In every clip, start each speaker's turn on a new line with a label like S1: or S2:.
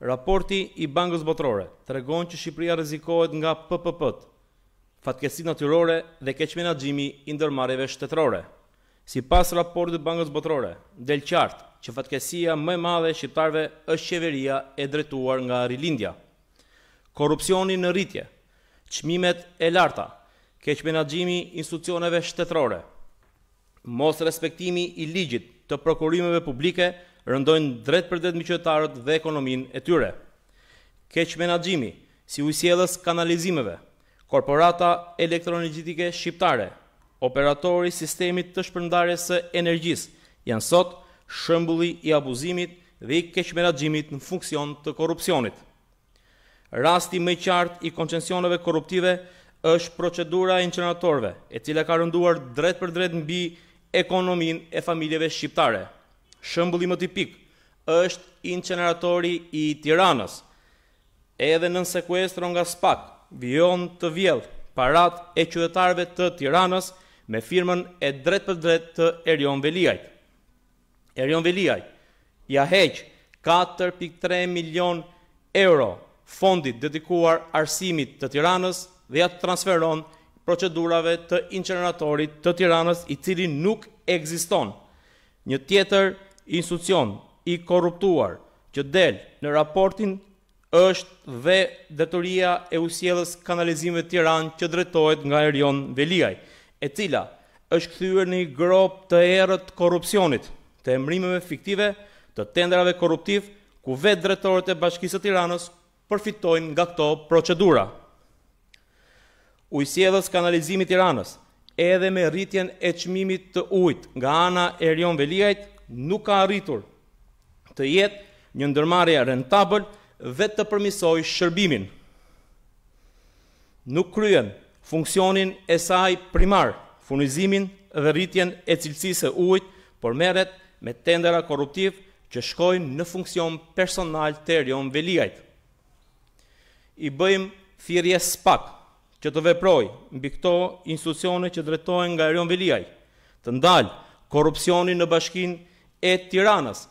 S1: Raporti i Bankës Botërore tregon që Shqipëria rrezikohet nga PPP-t, fatkeqësi natyrore dhe keq menaxhimi i ndërmarrjeve shtetërore. Sipas raportit të Bankës Botërore, del qartë që fatkesia më e madhe e shqiptarëve është qeveria e drejtuar nga Rilindja. Korrupsioni në rritje, çmimet e larta, keq menaxhimi i institucioneve shtetërore, mos respektimi i ligjit të prokurimeve publike rëndojnë drejt për drejt miqëtarët dhe ekonominë e tyre. Keq menaxhimi, si ujësjellës kanalizimeve, korporata elektronikitike shqiptare, operatori sistemit të shpërndarjes së energjisë janë sot shembulli i abuzimit dhe i keq menaxhimit në funksion të korrupsionit. Rasti më i qartë i koncensioneve korruptive është procedura e incinatorëve, e cila ka rënduar drejt për drejt mbi ekonominë e familjeve shqiptare shëmbulli më tipik, është inqenëratori i tiranës, edhe në sekuestro nga spak, vion të vjellë, parat e qëdetarve të tiranës me firmen e dret për dret të Erion Veliajt. Erion Veliajt, ja heq 4.3 milion euro fondit dedikuar arsimit të tiranës dhe ja të transferon procedurave të inqenëratorit të tiranës i cili nuk eksiston. Një tjetër institucion i korruptuar që del në raportin është dhe detoria e usjeles të tiran që dretojt nga Erion Veliaj, e cila është këthyre një grob të erët korupcionit, të emrimeve fiktive të tenderave korruptiv, ku vetë drejtorët e bashkisë tiranës përfitojnë nga këto procedura. Ujësjedhës kanalizimit tiranës, edhe me rritjen e qmimit të ujtë nga ana e Veliajt, nuk ka arritur të jetë një ndërmarrje rentabël dhe të përmisoj shërbimin. Nuk kryen funksionin e saj primar, funizimin dhe rritjen e cilësisë e ujit, por merret me tendera korruptiv që shkojnë në funksion personal të rion veliajt. I bëjmë thirrje spak që të veproj mbi këto institucione që drejtohen nga rion veliaj, të ndal korrupsionin në bashkinë e tiranës,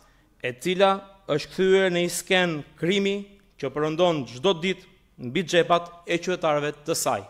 S1: e cila është këthyre në isken krimi që përëndonë gjdo dit në bitë gjepat e qytetarëve të sajë.